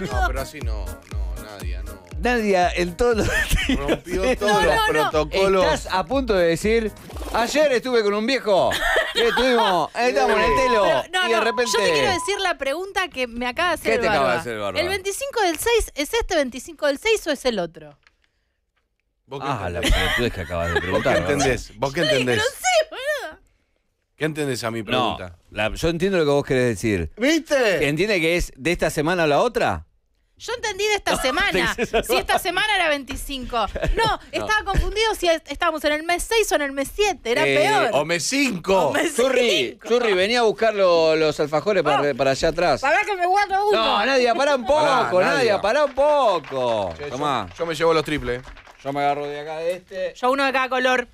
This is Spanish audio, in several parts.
No, pero así no, no, Nadia, no. Nadia, en todos los. Rompió todos los protocolos. Estás a punto de decir. Ayer estuve con un viejo. que estuvimos. Eh, Ahí eh, estamos en el telo. y de Yo te quiero decir la pregunta que me acaba de hacer. ¿Qué te acaba de hacer, Barba? ¿El 25 del 6 es este 25 del 6 o es el otro? ah, la pregunta es que acabas de preguntar. entendés? ¿Vos qué entendés? no sé, ¿Qué entendés a mi pregunta? No, yo entiendo lo que vos querés decir. ¿Viste? ¿Entiende que es de esta semana a la otra? Yo entendí de esta semana. Si esta semana era 25. No, estaba confundido si estábamos en el mes 6 o en el mes 7. Era eh, peor. O mes 5. Churri, venía a buscar los alfajores oh, para, allá atrás. Para que me guardo uno. No, Nadia, Para un poco, Nadie. Nadia. un poco. Tomá, Yo me llevo los triples. yo me agarro de acá de este. Yo uno de cada color.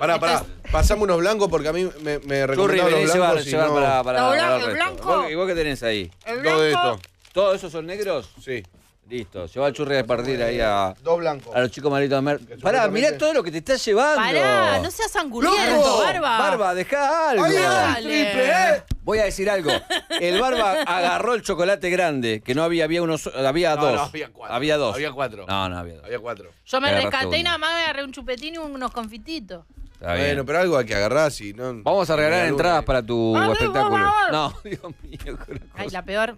Pará, pará, pasame unos blancos porque a mí me, me recomendaron los blancos. y llevar no... para, blanco. ¿Y vos qué tenés ahí? El blanco. esto. ¿Todos esos son negros? Sí. Listo, se va el churri a partir ahí a, Dos blancos. a los chicos malditos de Mer. Pará, mirá todo lo que te estás llevando. Pará, no seas angulierto, Barba. Barba, dejá algo. Ay, eh. Voy a decir algo. El Barba agarró el chocolate grande, que no había, había unos, había dos. No, había cuatro. Había dos. Había cuatro. No, no había dos. Había cuatro. Yo me rescaté y nada más agarré un chupetín y unos confititos. Está bueno, pero algo hay que agarrar si no. Vamos a regalar entradas para tu espectáculo. No, Dios mío. Ay, la peor.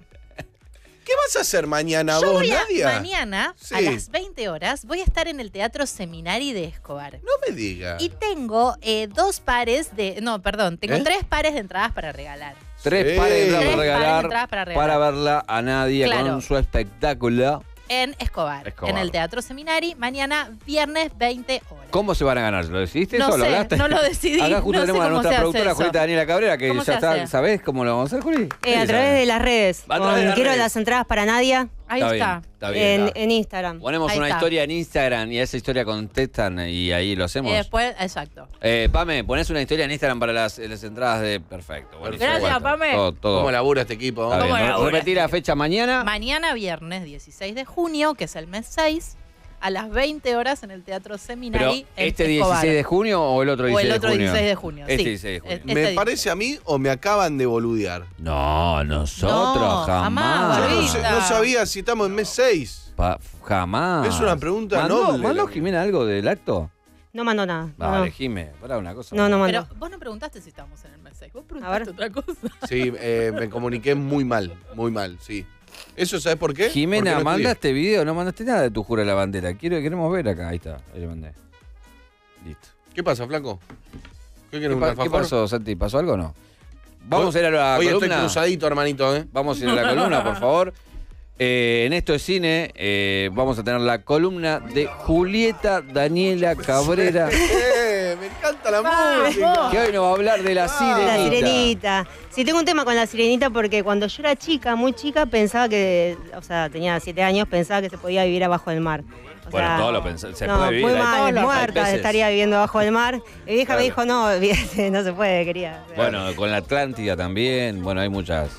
¿Qué vas a hacer mañana Mañana, a las 20 horas, voy a estar en el Teatro Seminari de Escobar. No me digas. Y tengo eh, dos pares de. No, perdón, tengo ¿Eh? tres pares de entradas para regalar. Tres, pares, de entradas para regalar para verla a Nadia con su espectáculo. En Escobar, en el Teatro Seminari, mañana viernes 20 horas. ¿Cómo se van a ganar? ¿Lo decidiste no eso? Sé, ¿Lo hablaste? No lo decidí. Acá justo tenemos a nuestra productora Julita Daniela Cabrera, que ya está, ¿sabés cómo lo vamos a hacer, Juli? Eh, a través de las redes. A través de las quiero las entradas para Nadia. Ahí está. en, Instagram. Ponemos una historia en Instagram y a esa historia contestan y ahí lo hacemos. Y después, exacto. Eh, Pame, pones una historia en Instagram para las, entradas de. Perfecto. Gracias, Pame. ¿Cómo labura este equipo? ¿Cómo labura Repetir la fecha mañana. Mañana, viernes 16 de junio, que es el mes 6 a las 20 horas en el Teatro Seminari. ¿Este 16 de junio o el otro 16 de junio? O el otro 16 de junio. sí. de junio. ¿Me parece a mí o me acaban de boludear? No, nosotros jamás. jamás. Yo no, sabía si estamos en mes 6. jamás. Es una pregunta ¿Mandó, noble. ¿Mandó Jimena algo del acto? No mandó nada. Vale, no. para una cosa. No, no mandó. Pero vos no preguntaste si estamos en el mes 6. Vos preguntaste otra cosa. Sí, eh, me comuniqué muy mal, muy mal, sí. ¿Eso sabes por qué? Jimena, manda este video, no mandaste nada de tu jura la bandera. Quiero, queremos ver acá, ahí está, ahí le mandé. Listo. ¿Qué pasa, flaco? ¿Qué, pasó, Santi? ¿Pasó algo o no? Vamos a ir a la Estoy cruzadito, hermanito, ¿eh? Vamos a ir a la columna, por favor. Eh, en esto de cine eh, vamos a tener la columna de Julieta Daniela Cabrera. me encanta la música. Que hoy nos va a hablar de la ah. sirenita. La sirenita. Sí, tengo un tema con la sirenita porque cuando yo era chica, muy chica, pensaba que, o sea, tenía siete años, pensaba que se podía vivir abajo del mar. bueno, todo lo pensaba Se no, puede vivir. Muy mal, muerta, estaría viviendo abajo del mar. Mi vieja me dijo, no, no se puede, quería. Bueno, con la Atlántida también, bueno, hay muchas.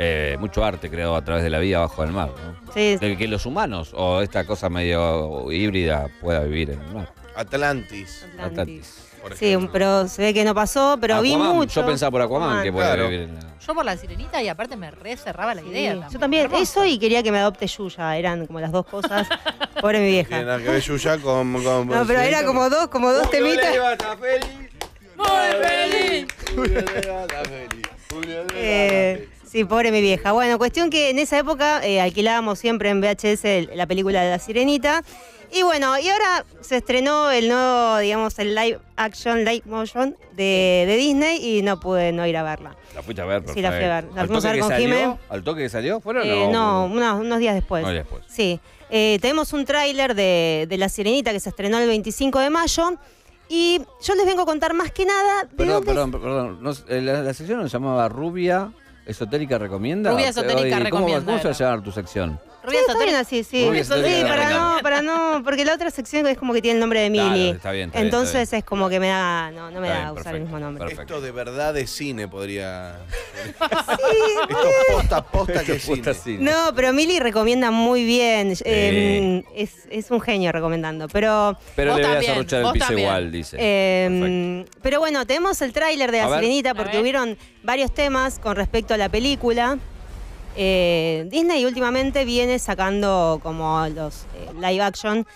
Eh, mucho arte creado a través de la vida abajo del mar. ¿no? Sí. que los humanos o esta cosa medio híbrida pueda vivir en el mar. Atlantis. Atlantis. Sí, pero se ve que no pasó, pero vi mucho. Yo pensaba por Aquaman, que puede vivir Yo por la sirenita y aparte me re cerraba la idea. Yo también, eso y quería que me adopte Yuya, eran como las dos cosas. Pobre mi vieja. que ver Yuya No, pero era como dos, como dos temitas. feliz. Muy feliz. Julio feliz. Sí, pobre mi vieja. Bueno, cuestión que en esa época eh, alquilábamos siempre en VHS la película de La Sirenita. Y bueno, y ahora se estrenó el nuevo, digamos, el live action, live motion de, de Disney y no pude no ir a verla. La fuiste a ver, perfecto. Sí, la fui a ver. La fuimos a ver ¿Al toque que salió? ¿Fueron eh, o no? No, unos, días después. Unos días después. Sí. Eh, tenemos un tráiler de, La Sirenita que se estrenó el 25 de mayo. Y yo les vengo a contar más que nada. De perdón, perdón, perdón, la, sesión nos llamaba Rubia. ¿Esotérica recomienda? Rubia Esotérica ¿cómo, recomienda. ¿Cómo se va a llamar tu sección? Rubia sí, sí. sí, para no, para no, porque la otra sección es como que tiene el nombre de Mili. Entonces es como que me da, no, no me da usar el mismo nombre. Perfecto. Esto de verdad de cine podría. sí, posta, posta No, pero Mili recomienda muy bien. Eh, es, un genio recomendando, pero. Pero le voy a ruchar el piso igual, dice. Eh, pero bueno, tenemos el tráiler de La Sirenita porque hubieron varios temas con respecto a la película. Eh, Disney últimamente viene sacando como los eh, live action,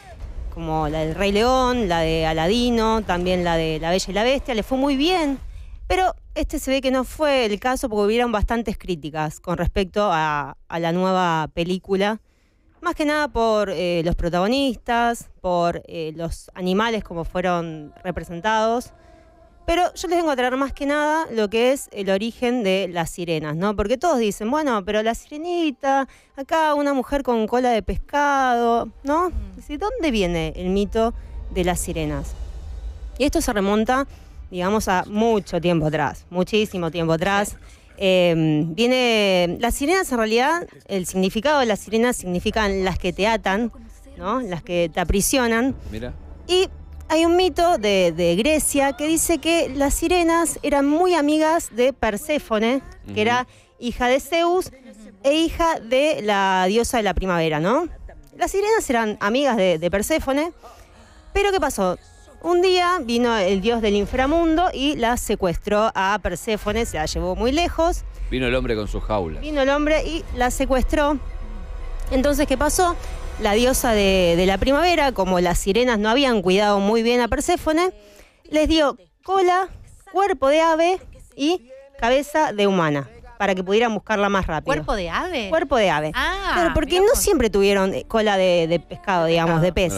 como la del Rey León, la de Aladino, también la de La Bella y la Bestia, le fue muy bien, pero este se ve que no fue el caso porque hubieron bastantes críticas con respecto a, la nueva película. Más que nada por eh, los protagonistas, por los animales como fueron representados. Pero yo les vengo a traer más que nada lo que es el origen de las sirenas, ¿no? Porque todos dicen, bueno, pero la sirenita, acá una mujer con cola de pescado, ¿no? Mm. ¿De dónde viene el mito de las sirenas? Y esto se remonta, digamos, a mucho tiempo atrás, muchísimo tiempo atrás. Em, viene, las sirenas en realidad, el significado de las sirenas significan las que te atan, ¿no? Las que te aprisionan. Mira. Y hay un mito de, Grecia que dice que las sirenas eran muy amigas de Perséfone, que era hija de Zeus e hija de la diosa de la primavera, ¿no? Las sirenas eran amigas de, Perséfone, pero ¿qué pasó? Un día vino el dios del inframundo y la secuestró a Perséfone, se la llevó muy lejos. Vino el hombre con su jaula. Vino el hombre y la secuestró. Entonces, ¿qué pasó? la diosa de, la primavera, como las sirenas no habían cuidado muy bien a Perséfone, les dio cola, cuerpo de ave y cabeza de humana para que pudieran buscarla más rápido. ¿Cuerpo de ave? Cuerpo de ave. Ah, porque no siempre tuvieron eh, cola de, pescado, digamos, de pez,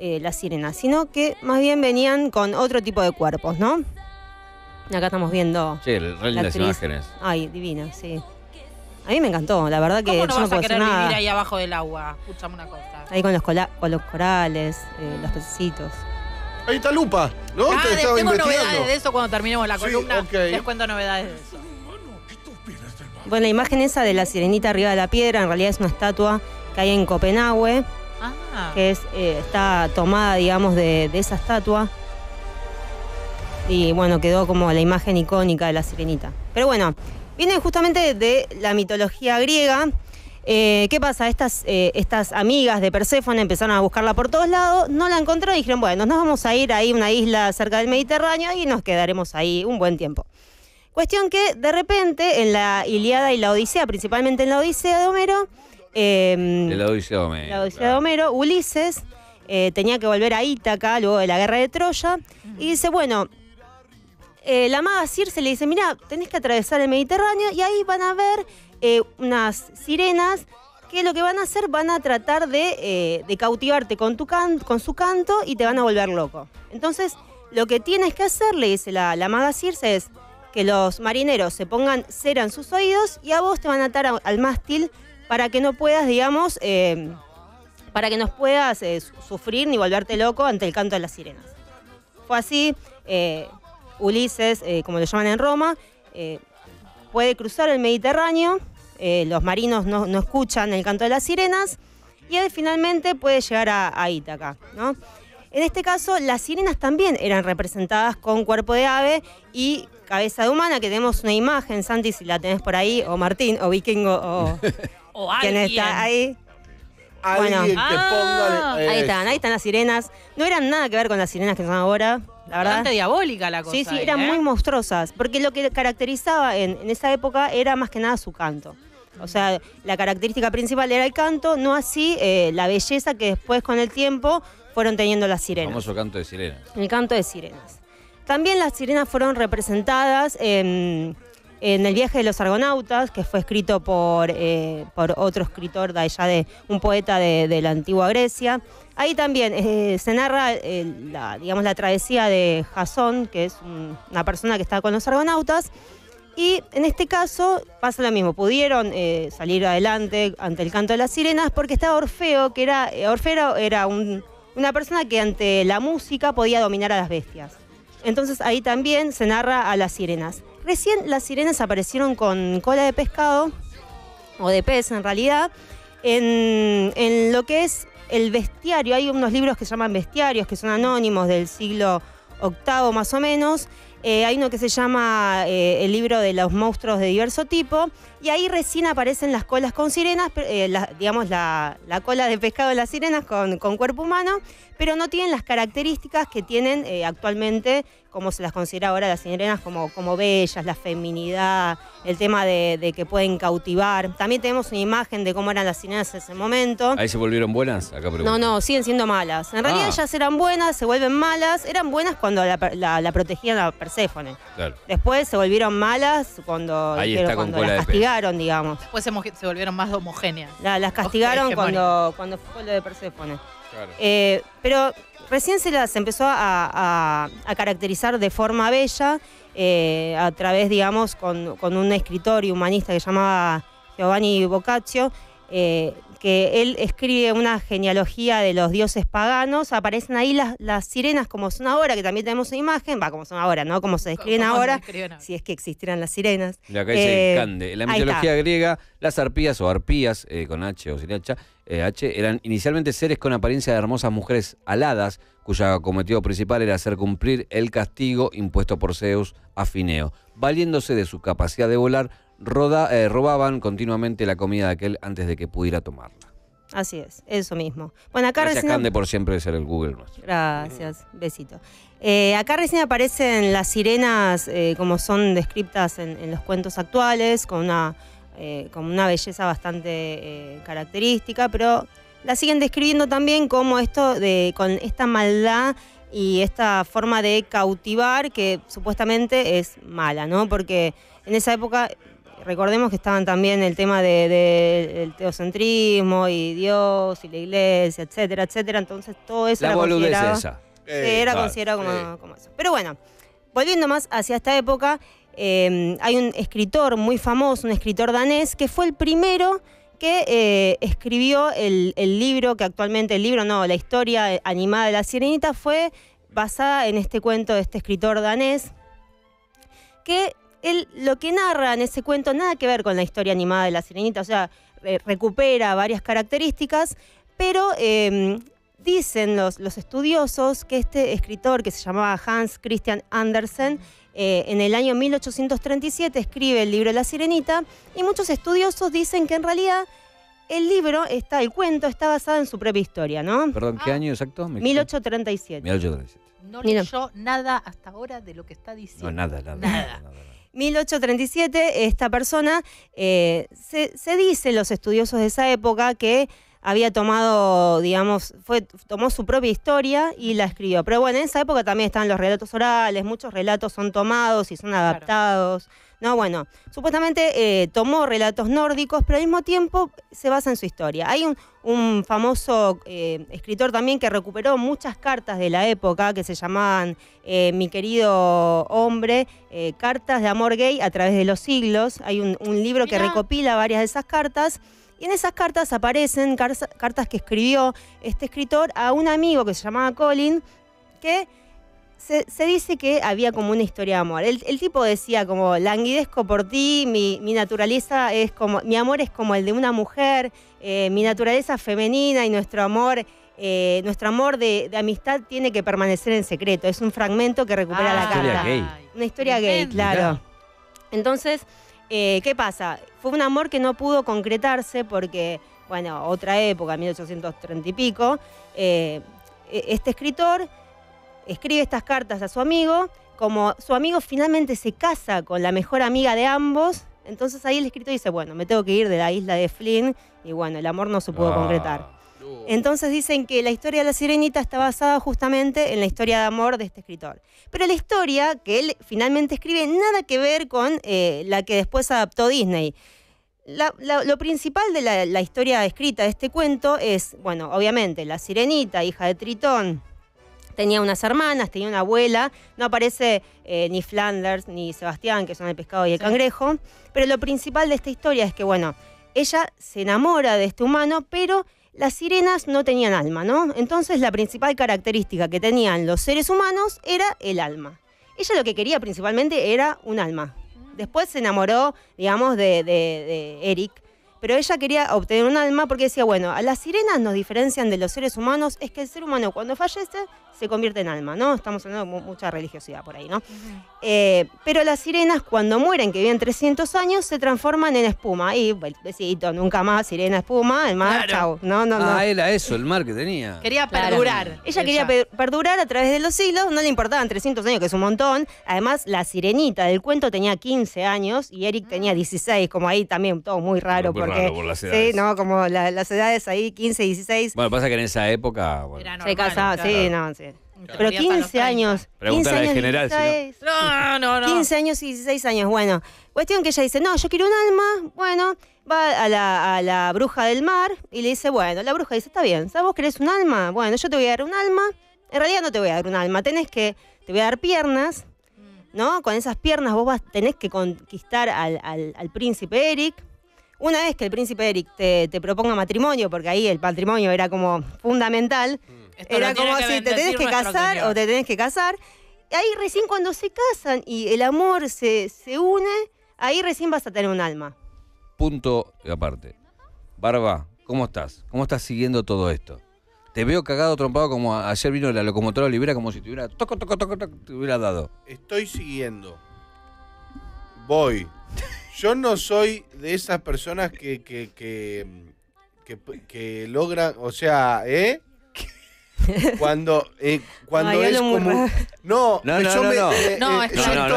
eh, las sirenas, sino que más bien venían con otro tipo de cuerpos, ¿no? Acá estamos viendo. Sí, imágenes. Ay, divino, sí. A mí me encantó, la verdad que ¿Cómo no vas a querer vivir ahí abajo del agua? Escuchame una cosa. Ahí con los, corales, eh, los pececitos. Ahí está Lupa, ¿no? Ah, Te tengo novedades de eso cuando terminemos la columna. Les cuento novedades de eso. Bueno, la imagen esa de la sirenita arriba de la piedra en realidad es una estatua que hay en Copenhague, ah. que es, eh, está tomada, digamos, de, de, esa estatua. Y bueno, quedó como la imagen icónica de la sirenita. Pero bueno, Viene justamente de la mitología griega. Eh, ¿Qué pasa? Estas, eh, estas amigas de Perséfone empezaron a buscarla por todos lados, no la encontraron y dijeron, bueno, nos vamos a ir ahí a una isla cerca del Mediterráneo y nos quedaremos ahí un buen tiempo. Cuestión que de repente en la Iliada y la Odisea, principalmente en la Odisea de Homero, Homero, Ulises eh, tenía que volver a Ítaca luego de la guerra de Troya y dice, bueno, eh, la maga Circe le dice, mira, tenés que atravesar el Mediterráneo y ahí van a ver eh, unas sirenas que lo que van a hacer van a tratar de, eh, cautivarte con, tu su canto y te van a volver loco. Entonces, lo que tienes que hacer, le dice la, maga Circe, es que los marineros se pongan cera en sus oídos y a vos te van a atar al mástil para que no puedas, digamos, para que no puedas sufrir ni volverte loco ante el canto de las sirenas. Fue así, Ulises, eh, como lo llaman en Roma, eh, puede cruzar el Mediterráneo, eh, los marinos no, escuchan el canto de las sirenas y él finalmente puede llegar a, Ítaca. ¿no? En este caso, las sirenas también eran representadas con cuerpo de ave y cabeza de humana, que tenemos una imagen, Santi, si la tenés por ahí, o Martín, o Vikingo, o, o quien está ahí. Bueno, que ah. ahí están, ahí están las sirenas. No eran nada que ver con las sirenas que son ahora. La verdad. Bastante diabólica la cosa. Sí, sí, eran muy ¿eh? monstruosas. Porque lo que caracterizaba en, esa época era más que nada su canto. O sea, la característica principal era el canto, no así eh, la belleza que después con el tiempo fueron teniendo las sirenas. El famoso canto de sirenas. El canto de sirenas. También las sirenas fueron representadas en en El viaje de los argonautas, que fue escrito por, eh, otro escritor de allá, de, un poeta de, la antigua Grecia. Ahí también eh, se narra eh, la, digamos, la travesía de Jasón, que es una persona que está con los argonautas. Y en este caso pasa lo mismo, pudieron salir adelante ante el canto de las sirenas porque estaba Orfeo, que era, Orfeo era una persona que ante la música podía dominar a las bestias. Entonces ahí también se narra a las sirenas. Recién las sirenas aparecieron con cola de pescado, o de pez en realidad, en, lo que es el bestiario. Hay unos libros que se llaman bestiarios, que son anónimos del siglo VIII más o menos. Eh, hay uno que se llama eh, el libro de los monstruos de diverso tipo, y ahí recién aparecen las colas con sirenas, eh, digamos la, cola de pescado de las sirenas con, con, cuerpo humano, pero no tienen las características que tienen actualmente Cómo se las considera ahora las sirenas, como, como bellas, la feminidad, el tema de, que pueden cautivar. También tenemos una imagen de cómo eran las sirenas en ese momento. ¿Ahí se volvieron buenas? Acá no, no, siguen siendo malas. En realidad ah. ellas eran buenas, se vuelven malas. Eran buenas cuando la, protegían a Perséfone. Después se volvieron malas cuando, cuando las castigaron, digamos. Después se, volvieron más homogéneas. las castigaron cuando, cuando fue lo de Perséfone. Claro. Eh, pero Recién se las empezó a, caracterizar de forma bella, eh, a través, digamos, con, un escritor y humanista que llamaba Giovanni Boccaccio. Eh, que él escribe una genealogía de los dioses paganos, aparecen ahí las, sirenas como son ahora, que también tenemos su imagen, va, como son ahora, ¿no? Como se describen ahora, si es que existieran las sirenas. La acá. dice eh, En la mitología griega, las arpías o arpías, eh, con H o sin H, eh, H, eran inicialmente seres con apariencia de hermosas mujeres aladas, cuyo cometido principal era hacer cumplir el castigo impuesto por Zeus a Fineo. Valiéndose de su capacidad de volar, eh, robaban continuamente la comida de aquel antes de que pudiera tomarla. Así es, eso mismo. Bueno, acá Gracias, recién... Cande, por siempre ser el Google nuestro. Gracias, besito. Eh, acá recién aparecen las sirenas eh, como son descritas en, los cuentos actuales, con una, con una belleza bastante característica, pero la siguen describiendo también como esto de, con esta maldad y esta forma de cautivar que supuestamente es mala, ¿no? Porque en esa época recordemos que estaban también el tema del teocentrismo y Dios y la iglesia, etcétera, etcétera. Entonces todo eso era considerado, era eh, considerado como, eso. Pero bueno, volviendo más hacia esta época, em, hay un escritor muy famoso, un escritor danés, que fue el primero que eh, escribió el, el libro, que actualmente el libro, no, la historia animada de la sirenita fue basada en este cuento de este escritor danés, que él lo que narra en ese cuento nada que ver con la historia animada de la sirenita, o sea, eh, recupera varias características, pero em, dicen los, estudiosos que este escritor que se llamaba Hans Christian Andersen, eh, en el año 1837 escribe el libro La Sirenita y muchos estudiosos dicen que en realidad el libro, está, el cuento, está basado en su propia historia, ¿no? Perdón, ¿qué ah. año exacto? 1837. No leyó nada hasta ahora de lo que está diciendo. No, nada, nada. 1837, esta persona, eh, se, se dice, los estudiosos de esa época, que había tomado, digamos, fue, tomó su propia historia y la escribió. Pero bueno, en esa época también están los relatos orales, muchos relatos son tomados y son adaptados. No, bueno, supuestamente eh, tomó relatos nórdicos, pero al mismo tiempo se basa en su historia. Hay un, famoso eh, escritor también que recuperó muchas cartas de la época que se llamaban eh, Mi querido hombre, cartas de amor gay a través de los siglos. Hay un, libro que recopila varias de esas cartas. Y en esas cartas aparecen cartas que escribió este escritor a un amigo que se llamaba Colin, que se, dice que había como una historia de amor. El, tipo decía como, languidezco por ti, mi, naturaleza es como, mi amor es como el de una mujer, eh, mi naturaleza femenina y nuestro amor... Eh, nuestro amor de, amistad tiene que permanecer en secreto. Es un fragmento que recupera la ah. carta. Historia gay. Una historia gay, claro. Entonces, eh, ¿Qué pasa? Fue un amor que no pudo concretarse porque, bueno, otra época, 1830 y pico, eh, e-, este escritor escribe estas cartas a su amigo, como su amigo finalmente se casa con la mejor amiga de ambos, entonces ahí el escritor dice, bueno, me tengo que ir de la isla de Flynn y bueno, el amor no se pudo ah. concretar. Entonces dicen que la historia de la sirenita está basada justamente en la historia de amor de este escritor. Pero la historia que él finalmente escribe nada que ver con eh, la que después adaptó Disney. lo principal de la, historia escrita de este cuento es, bueno, obviamente, la sirenita, hija de Tritón, tenía unas hermanas, tenía una abuela, no aparece eh, ni Flanders ni Sebastián, que son el pescado y el cangrejo, pero lo principal de esta historia es que, bueno, ella se enamora de este humano, pero las sirenas no tenían alma, ¿no? Entonces la principal característica que tenían los seres humanos era el alma. Ella lo que quería principalmente era un alma. Después se enamoró, digamos, de, Eric, pero ella quería obtener un alma porque decía, bueno, a las sirenas nos diferencian de los seres humanos es que el ser humano cuando fallece se convierte en alma, ¿no? Estamos hablando de mucha religiosidad por ahí, ¿no? Eh, pero las sirenas, cuando mueren, que viven 300 años, se transforman en espuma. Y besito, nunca más, sirena, espuma, el mar, chao. chau. No, no, no. Ah, era eso, el mar que tenía. Quería perdurar. Ella quería perdurar a través de los siglos, no le importaban 300 años, que es un montón. Además, la sirenita del cuento tenía 15 años y Eric ah. tenía 16, como ahí también, todo muy raro. porque, Sí, ¿no? Como las edades ahí, 15, 16. Bueno, pasa que en esa época... Bueno, se casaba, sí, no, sí. Pero 15 años. Pregúntale general. no, no, 15 años y 16 años. Bueno, cuestión que ella dice, no, yo quiero un alma. Bueno, va a la, bruja del mar y le dice, bueno, la bruja dice, está bien, ¿sabes vos querés un alma? Bueno, yo te voy a dar un alma. En realidad no te voy a dar un alma, tenés que, te voy a dar piernas, ¿no? Con esas piernas vos tenés que conquistar al, al, príncipe Eric. Una vez que el príncipe Eric te, proponga matrimonio, porque ahí el patrimonio era como fundamental, era como así, te tenés que casar o te tenés que casar. Ahí recién cuando se casan y el amor se, une, ahí recién vas a tener un alma. Punto y aparte. Barba, ¿cómo estás? ¿Cómo estás siguiendo todo esto? Te veo cagado trompado como ayer vino la locomotora libera como si te hubiera toco, toco, toco, toco, te dado. Estoy siguiendo. Voy. Yo no soy de esas personas que, que, que logran, o sea, ¿eh? Cuando, eh, cuando es como. No, no, no, yo me, no. Eh, no,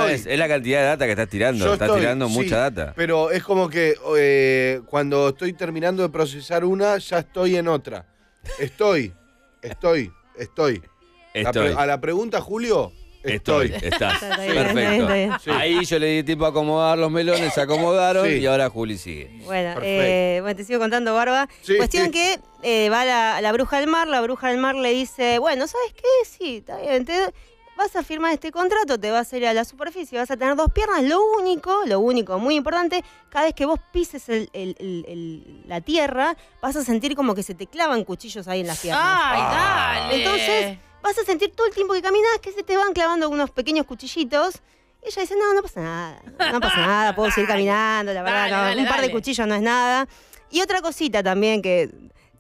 eh, es, la cantidad de data que estás tirando. estás tirando mucha data. Pero es como que cuando estoy terminando de procesar una, ya estoy en otra. Estoy, estoy, estoy. a la pregunta, Julio, Estoy. Estás. Perfecto. Ahí yo le di tiempo a acomodar los melones, se acomodaron y ahora Juli sigue. Bueno, eh, te sigo contando, Barba. Cuestión que eh, va la, la, bruja del mar, la bruja del mar le dice, bueno, ¿sabes qué? Sí, está bien, vas a firmar este contrato, te vas a ir a la superficie, vas a tener dos piernas, lo único, lo único, muy importante, cada vez que vos pises la tierra, vas a sentir como que se te clavan cuchillos ahí en las piernas. ¡Ay, ah. dale! Entonces vas a sentir todo el tiempo que caminas que se te van clavando unos pequeños cuchillitos. Y ella dice, no, no pasa nada, no pasa nada, puedo seguir caminando, la verdad, un par de cuchillos no es nada. Y otra cosita también que,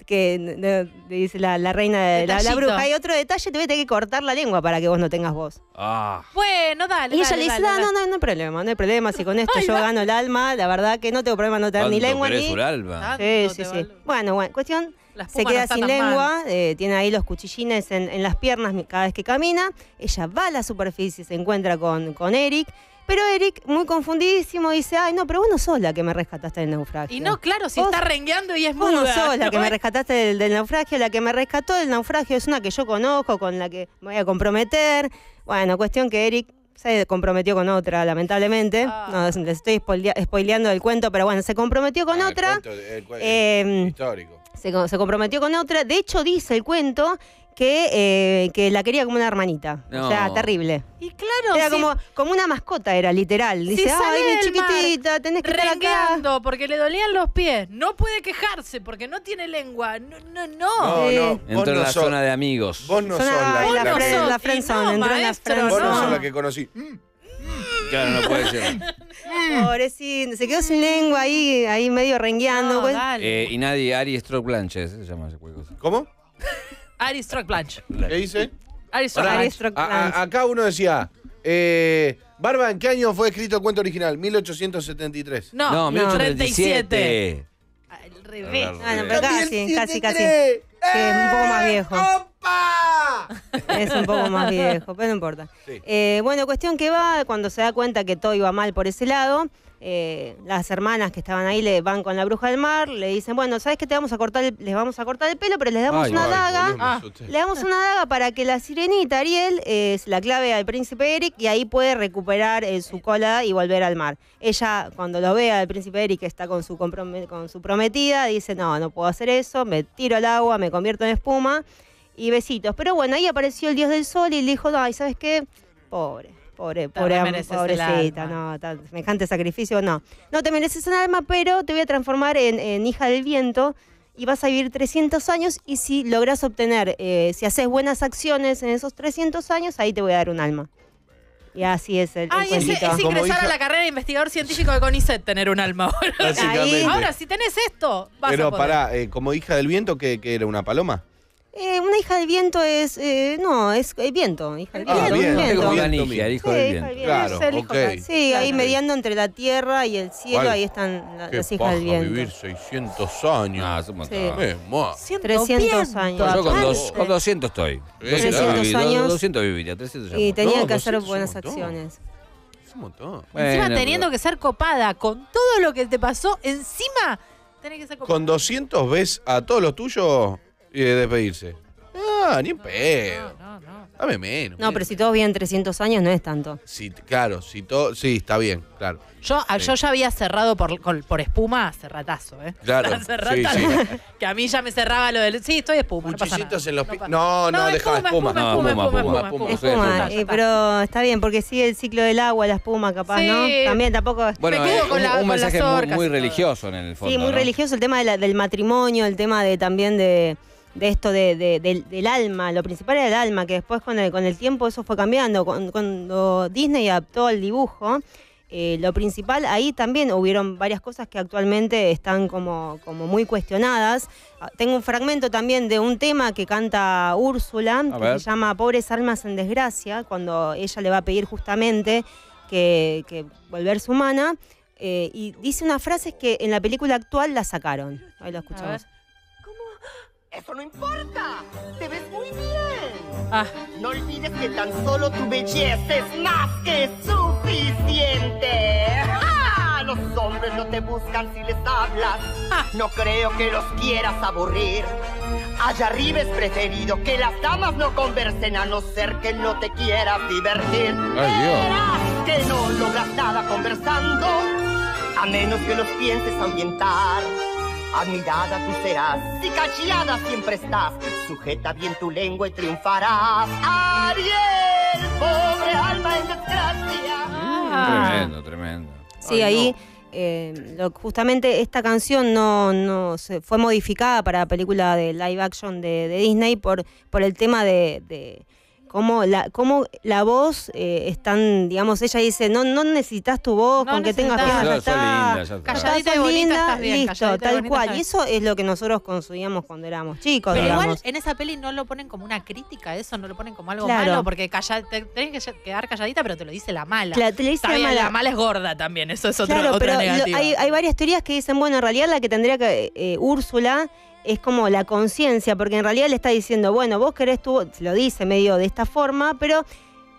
que dice la, reina de la, bruja, hay otro detalle, te voy a tener que cortar la lengua para que vos no tengas voz. Ah. Bueno, dale. Y ella le dice, no, no, no, no hay problema, no hay problema, si con esto yo gano el alma, la verdad que no tengo problema no tener ni lengua ni... Sí, sí, sí. Bueno, bueno, cuestión se queda sin lengua, eh, tiene ahí los cuchillines en, las piernas cada vez que camina. Ella va a la superficie, se encuentra con, con Eric. Pero Eric, muy confundidísimo, dice, ay, no, pero vos no sos la que me rescataste del naufragio. Y no, claro, si está rengueando y es muy... Vos no sos la que me rescataste del, naufragio, la que me rescató del naufragio es una que yo conozco, con la que me voy a comprometer. Bueno, cuestión que Eric se comprometió con otra, lamentablemente. Ah. No, les estoy spoileando el cuento, pero bueno, se comprometió con ah, otra. El em, histórico. Se, comprometió con otra. De hecho, dice el cuento que, eh, que la quería como una hermanita. O sea, terrible. Y claro, era como, como una mascota, era literal. Dice, ay, mi chiquitita, tenés que estar acá. porque le dolían los pies. No puede quejarse porque no tiene lengua. No, no, no. Sí. no entró en la zona de amigos. Vos no la, Vos no la que conocí. Claro, no puede ser. Pobrecito, se quedó sin lengua ahí, ahí medio rengueando. Pues. Eh, y nadie, Ari Stroke Blanche, se llama ese juego. ¿Cómo? Ari Stroke Blanche. ¿Qué dice? Ari Stroke Blanche. acá uno decía, eh, Barba, ¿en qué año fue escrito el cuento original? 1873. No, no 1837. No, revés. Ah, casi, casi, casi. un poco más viejo. Es un poco más viejo, pero no importa. Eh, bueno, cuestión que va, cuando se da cuenta que todo iba mal por ese lado, eh, las hermanas que estaban ahí le van con la bruja del mar, le dicen, bueno, ¿sabes qué? Te vamos a cortar les vamos a cortar el pelo, pero les damos una daga. Ah. le damos una daga para que la sirenita Ariel Es la clave al príncipe Eric y ahí puede recuperar eh, su cola y volver al mar. Ella, cuando lo vea, al príncipe Eric que está con su, con su prometida, dice, no, no puedo hacer eso, me tiro al agua, me convierto en espuma y besitos. Pero bueno, ahí apareció el dios del sol y le dijo, ay, ¿sabes qué? Pobre, pobre, pobre, pobrecita, no, semejante sacrificio, no. No te mereces un alma, pero te voy a transformar en, hija del viento y vas a vivir 300 años y si logras obtener, eh, si haces buenas acciones en esos 300 años, ahí te voy a dar un alma. Y así es el. Ay, es, es, ingresar a la carrera de investigador científico de CONICET tener un alma ahora. Ahora, si tenés esto, vas Pero a Pero pará, eh, como hija del viento, que era una paloma? Eh, una hija del viento es. Eh, no, es eh, viento. Hija del ah, viento. Como la niña, el hijo del viento. Claro, el hijo okay. Sí, ahí mediando entre la tierra y el cielo, ahí están las hijas del viento. vivir 600 años. Ah, somos sí. 300 años. Yo con, con 200 estoy. 300 200 años. 200 viviría, 300 años. Y tenía que hacer buenas acciones. Es un montón. encima teniendo que ser copada con todo lo que te pasó, encima tenés que ser copada. ¿Con 200 ves a todos los tuyos? y de despedirse. Ah, ni un pedo. No, no, Dame menos. No, pero si todos vienen 300 años no es tanto. Sí, claro, si todo, sí, está bien, claro. Yo, yo ya había cerrado por, por espuma hace ratazo, ¿eh? Claro, sí, sí. que a mí ya me cerraba lo del... Sí, estoy espuma, no en los No, no, dejaba espuma. espuma, espuma, espuma, espuma, espuma, espuma. Eh, pero está bien, porque sigue el ciclo del agua, la espuma, capaz, Sí. ¿no? También tampoco. Bueno, Me quedo eh, con un, mensaje muy, religioso en el fondo. sí, muy religioso el tema de la- del matrimonio, el tema de también de de esto de, del, alma, lo principal era el alma, que después con el, tiempo eso fue cambiando. Cuando, Disney adaptó el dibujo, eh, lo principal, ahí también hubieron varias cosas que actualmente están como, como muy cuestionadas. Ah, tengo un fragmento también de un tema que canta Úrsula, que se llama Pobres Almas en Desgracia, cuando ella le va a pedir justamente que, que su humana. Eh, y dice unas frases que en la película actual la sacaron. Ahí lo escuchamos. Eso no importa. Te ves muy bien. Ah. No olvides que tan solo tu belleza es más que suficiente. ¡Ah! Los hombres no te buscan si les hablas. Ah. No creo que los quieras aburrir. Allá arriba es preferido que las damas no conversen a no ser que no te quieras divertir. Verás que no logras nada conversando, a menos que los pienses ambientar admirada tú serás, si cachillada siempre estás, sujeta bien tu lengua y triunfarás. Ariel, pobre alma en desgracia. Ah. Tremendo, tremendo. Sí, ahí. Eh, justamente esta canción no, no fue modificada para la película de live action de, Disney por, por el tema de cómo la, cómo la voz eh, están, digamos, ella dice, no, no necesitas tu voz, con que tengas piernas no, Calladita y bonita, estás bien, listo, tal cual. Y eso es lo que nosotros consumíamos cuando éramos chicos. Pero igual en esa peli no lo ponen como una crítica, eso no lo ponen como algo malo, porque calla, te, tenés que quedar calladita, pero te lo dice la mala. te la mala. es gorda también, eso es otro, claro, hay, hay varias teorías que dicen, bueno, en realidad la que tendría que eh, Úrsula es como la conciencia, porque en realidad le está diciendo, bueno, vos querés voz, lo dice medio de esta forma, pero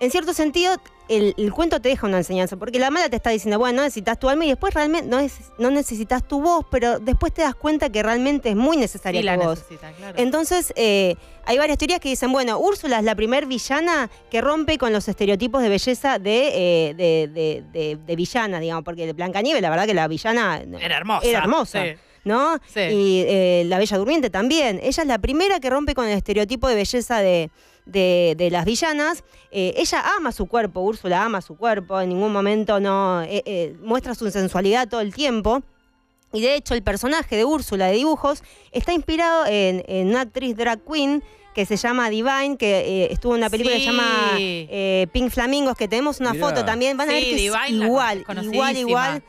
en cierto sentido el, cuento te deja una enseñanza, porque la mala te está diciendo, bueno, no necesitas tu alma y después realmente no, es, no necesitas tu voz, pero después te das cuenta que realmente es muy necesaria tu la voz. claro. Entonces, eh, hay varias teorías que dicen, bueno, Úrsula es la primer villana que rompe con los estereotipos de belleza de, eh, de, de, de, villana, digamos, porque Blancanieves, la verdad que la villana era hermosa. Era hermosa. Sí. ¿no? Y eh, La Bella Durmiente también. Ella es la primera que rompe con el estereotipo de belleza de, las villanas. Eh, ella ama su cuerpo, Úrsula ama su cuerpo, en ningún momento no eh, muestra su sensualidad todo el tiempo. Y de hecho el personaje de Úrsula de dibujos está inspirado en, una actriz drag queen que se llama Divine, que estuvo en una película que se llama Pink Flamingos, que tenemos una foto también. Van a ver que es igual, igual, igual.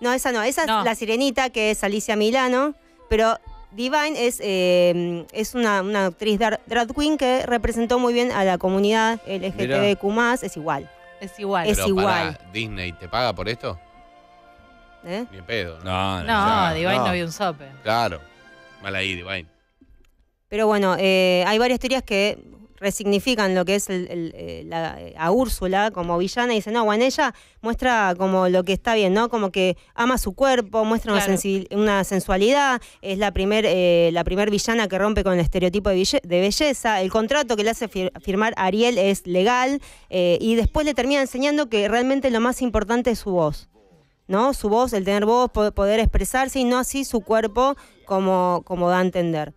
No, esa no, esa es La Sirenita, que es Alicia Milano, pero Divine es, eh, es una, actriz drag queen que representó muy bien a la comunidad LGTBQ+, es igual. Es igual. es igual. Para, ¿Disney te paga por esto? ¿Eh? Ni pedo. No, no, Divine no. vi un sope. Claro. Mal ahí, Divine. Pero bueno, eh, hay varias teorías que resignifican lo que es eh, la, eh, a Úrsula como villana y dicen, no, bueno, ella muestra como lo que está bien, ¿no? Como que ama su cuerpo, muestra una, sensualidad, es la primer, eh, la primer villana que rompe con el estereotipo de, belleza, el contrato que le hace firmar Ariel es legal y después le termina enseñando que realmente lo más importante es su voz. ¿no? Su voz, el tener voz, poder expresarse y no así su cuerpo como, como da a entender.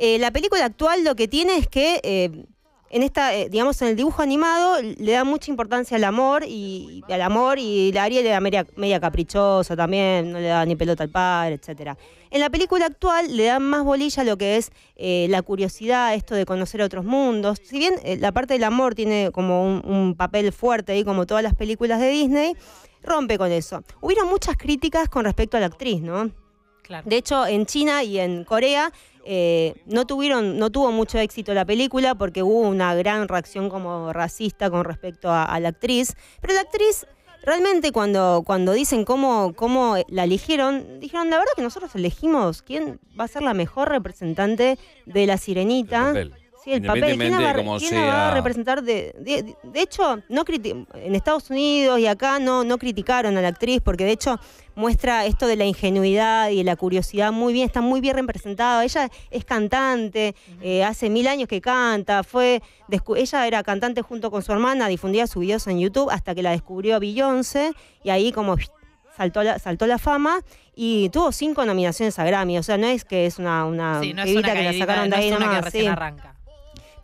la película actual lo que tiene es que en esta, eh, digamos, en el dibujo animado le da mucha importancia al amor y al amor y la Ariel le media, media, caprichosa también, no le da ni pelota al padre, etcétera. En la película actual le dan más bolilla lo que es eh, la curiosidad, esto de conocer otros mundos. Si bien eh, la parte del amor tiene como un, un papel fuerte ahí, como todas las películas de Disney, rompe con eso. Hubieron muchas críticas con respecto a la actriz, ¿no? De hecho, en China y en Corea eh, no tuvieron, no tuvo mucho éxito la película porque hubo una gran reacción como racista con respecto a, la actriz. Pero la actriz realmente cuando, cuando dicen cómo, cómo la eligieron, dijeron, la verdad que nosotros elegimos quién va a ser la mejor representante de la sirenita. Sí, el papel. ¿Quién, va, como representar? De, hecho, no en Estados Unidos y acá no, no criticaron a la actriz porque de hecho muestra esto de la ingenuidad y la curiosidad muy bien, está muy bien representada. Ella es cantante, eh, hace mil años que canta, fue ella era cantante junto con su hermana, difundía sus videos en YouTube hasta que la descubrió Beyoncé y ahí como saltó la, saltó la fama y tuvo cinco nominaciones a Grammy, o sea, no es que es una, una que la sacaron de no ahí que arranca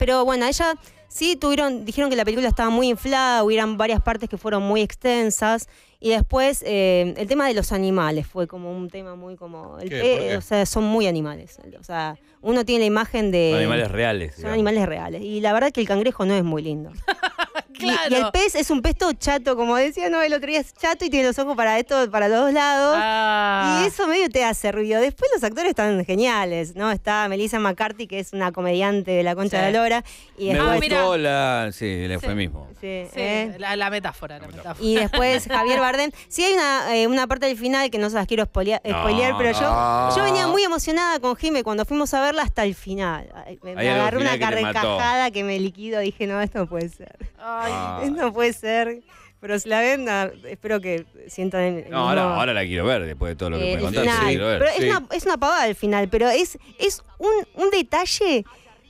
pero bueno, ella sí tuvieron, dijeron que la película estaba muy inflada, hubieran varias partes que fueron muy extensas. Y después eh, el tema de los animales fue como un tema muy como... El, o sea, son muy animales. O sea, uno tiene la imagen de... Son Animales reales. Son animales reales. Y la verdad que el cangrejo no es muy lindo. Y, el pez es un pez todo chato, como decía no el otro día, chato y tiene los ojos para esto, para los lados. Ah. Y eso medio te hace ruido. Después los actores están geniales, ¿no? Está Melissa McCarthy, que es una comediante de La Concha de la Lora. Y Me ah, la, sí, el eufemismo. Sí, ¿eh? la, metáfora, Y después Javier Bardem. Sí, hay eh, una, parte del final que no se las quiero spoilear, pero yo, yo venía muy emocionada con Jimmy cuando fuimos a verla hasta el final. Me, agarró una carcajada que me liquido, dije, no, esto no puede ser. Ah, Ah. no puede ser. Pero si la venda ah, espero que sientan. No, ahora, la quiero ver después de todo lo que me contaste. es, una, es una pavada al final, pero es, es un, detalle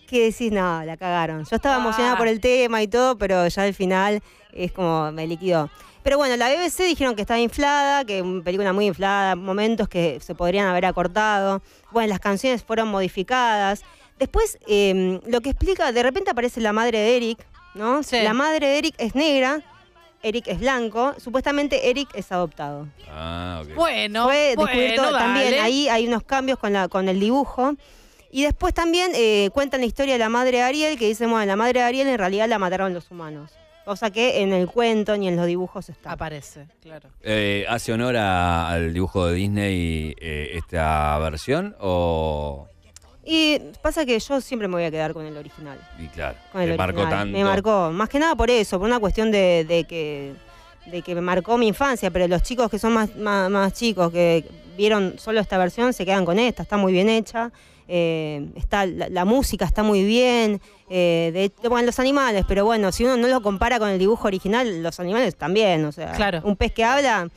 que decís, no, la cagaron. Yo estaba emocionada por el ah. tema y todo, pero ya al final es como me liquidó. Pero bueno, la BBC dijeron que estaba inflada, que una película muy inflada, momentos que se podrían haber acortado. Bueno, las canciones fueron modificadas. Después, em, lo que explica, de repente aparece la madre de Eric, ¿no? La madre de Eric es negra, Eric es blanco, supuestamente Eric es adoptado. Ah, Bueno, Fue también, ahí hay unos cambios con, la, con el dibujo. Y después también eh, cuentan la historia de la madre de Ariel, que dicen, bueno, la madre de Ariel en realidad la mataron los humanos. o sea que en el cuento ni en los dibujos está. Aparece, claro. Eh, ¿Hace honor al dibujo de Disney eh, esta versión o...? Y pasa que yo siempre me voy a quedar con el original. Y claro, con el me marcó tanto. Me marcó, más que nada por eso, por una cuestión de, que de que me marcó mi infancia, pero los chicos que son más, más, chicos, que vieron solo esta versión, se quedan con esta, está muy bien hecha. Eh, está la, música está muy bien, eh, de, bueno, los animales, pero bueno, si uno no lo compara con el dibujo original, los animales también, o sea, un pez que habla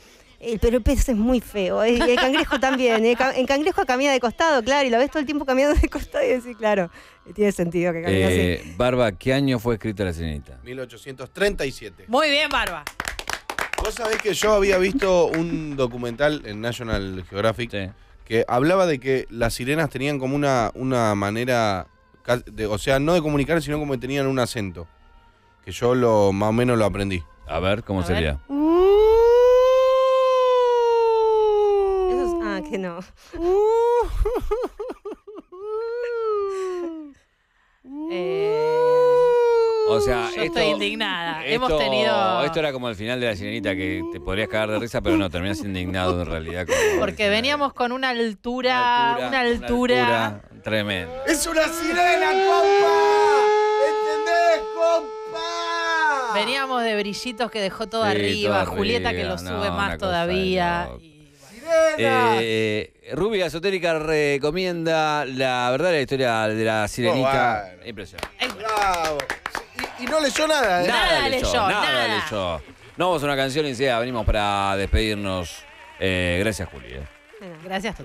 el, pero el pez es muy feo. Eh, y el cangrejo también. Eh, el, cangrejo camina de costado, claro, y lo ves todo el tiempo caminando de costado y decís, claro, tiene sentido que camine así. Eh, Barba, ¿qué año fue escrita la sirenita? 1837. Muy bien, Barba. Vos sabés que yo había visto un documental en National Geographic que hablaba de que las sirenas tenían como una, una manera, de, o sea, no de comunicar, sino como que tenían un acento. Que yo lo más o menos lo aprendí. A ver, ¿cómo sería? no. Uh. Eh, o sea, estoy indignada. esto- Hemos tenido. Esto era como el final de la sirenita que te podrías cagar de risa, pero no, terminas indignado en realidad. Porque veníamos con una altura, una altura. Tremenda ¡Es una sirena, compa! ¿Entendés, compa? Veníamos de brillitos que dejó todo arriba, Julieta que lo sube más todavía. Eh, Rubia Esotérica recomienda la verdadera historia de la sirenita. Oh, Impresionante. Bravo. Y, no leyó nada. ¿eh? Nada, nada, leyó, nada, leyó. No, vamos a una canción y sea venimos para despedirnos. Eh, gracias, Juli. Gracias, tú.